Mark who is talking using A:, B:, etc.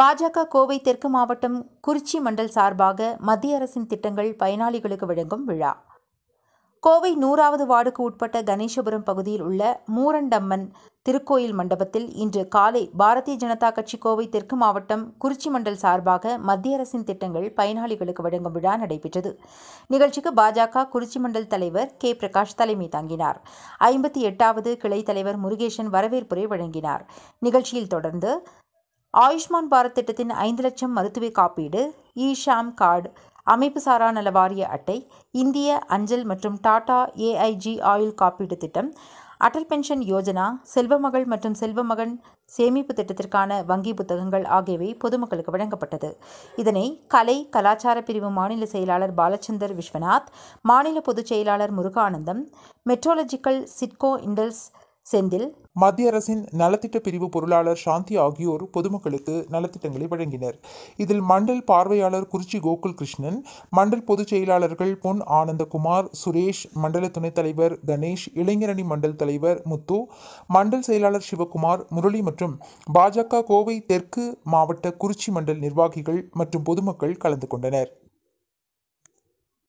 A: பாஜக கோவை தெற்கு மாவட்டம் குறிச்சி மண்டல் சார்பாக மத்திய அரசின் திட்டங்கள் பயனாளிகளுக்கு வழங்கும் விழா கோவை நூறாவது வார்டுக்கு உட்பட்ட கணேசபுரம் பகுதியில் உள்ள மூரண்டம்மன் திருக்கோயில் மண்டபத்தில் இன்று காலை பாரதிய ஜனதா கட்சி கோவை தெற்கு மாவட்டம் குறிச்சி மண்டல் சார்பாக மத்திய அரசின் திட்டங்கள் பயனாளிகளுக்கு வழங்கும் விழா நடைபெற்றது நிகழ்ச்சிக்கு பாஜக குறிச்சி மண்டல் தலைவர் கே பிரகாஷ் தலைமை தாங்கினார் ஐம்பத்தி எட்டாவது கிளை தலைவர் முருகேசன் வரவேற்புரை வழங்கினார் நிகழ்ச்சியில் தொடர்ந்து ஆயுஷ்மான் பாரத் திட்டத்தின் ஐந்து லட்சம் மருத்துவ காப்பீடு இ ஷாம் கார்டு அமைப்பு சாரா நல வாரிய அட்டை இந்திய அஞ்சல் மற்றும் டாடா ஏஐஜி ஆயுள் காப்பீடு திட்டம் அடல் பென்ஷன் யோஜனா செல்வமகள் மற்றும் செல்வமகன் சேமிப்பு திட்டத்திற்கான வங்கி புத்தகங்கள் ஆகியவை பொதுமக்களுக்கு வழங்கப்பட்டது இதனை கலை கலாச்சார பிரிவு மாநில செயலாளர் பாலச்சந்தர் விஸ்வநாத் மாநில பொதுச் செயலாளர் முருகானந்தம் மெட்ரோலஜிக்கல் சிட்கோ இண்டல்ஸ் செந்தில்
B: மத்திய அரசின் நலத்திட்ட பிரிவு பொருளாளர் சாந்தி ஆகியோர் பொதுமக்களுக்கு நலத்திட்டங்களை வழங்கினர் இதில் மண்டல் பார்வையாளர் குறிச்சி கோகுல் கிருஷ்ணன் மண்டல் பொதுச் செயலாளர்கள் பொன் ஆனந்தகுமார் சுரேஷ் மண்டல துணைத் தலைவர் கணேஷ் இளைஞரணி மண்டல் தலைவர் முத்து மண்டல் செயலாளர் சிவகுமார் முரளி மற்றும் பாஜக கோவை தெற்கு மாவட்ட குறிச்சி மண்டல் நிர்வாகிகள் மற்றும் பொதுமக்கள் கலந்து கொண்டனர்